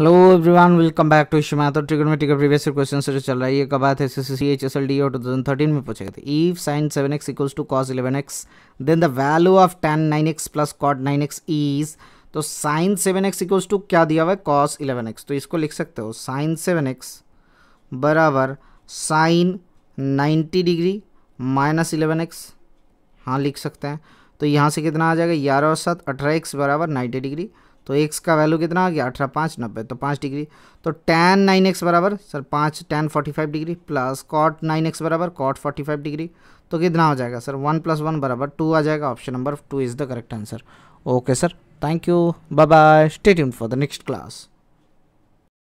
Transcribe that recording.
hello everyone welcome back to math तो में का प्रीवियस क्वेश्चन से चल रहा है ये कब बात है एसएससी डी और थर्टीन में पूछे थे if sine seven x equals to cos eleven x then the value of nine x plus cot nine x is तो sine seven x equals to क्या दिया हुआ है कॉस इलेवन एक्स तो इसको लिख सकते हो साइन सेवन एक्स बराबर sine ninety degree minus eleven x हाँ लिख सकते हैं तो यहाँ से कितना आ जाएगा ग्यारह और सात अठारह एक्स बराबर नाइन्टी डिग्री तो एक्स का वैल्यू कितना आ गया अठारह पाँच नब्बे तो पाँच डिग्री तो टेन नाइन एक्स बराबर सर पाँच tan forty five degree plus cot nine x बराबर कॉट फोर्टी फाइव डिग्री तो कितना हो जाएगा सर वन प्लस वन बराबर टू आ जाएगा option number two is the correct answer okay sir thank you bye bye stay tune for the next class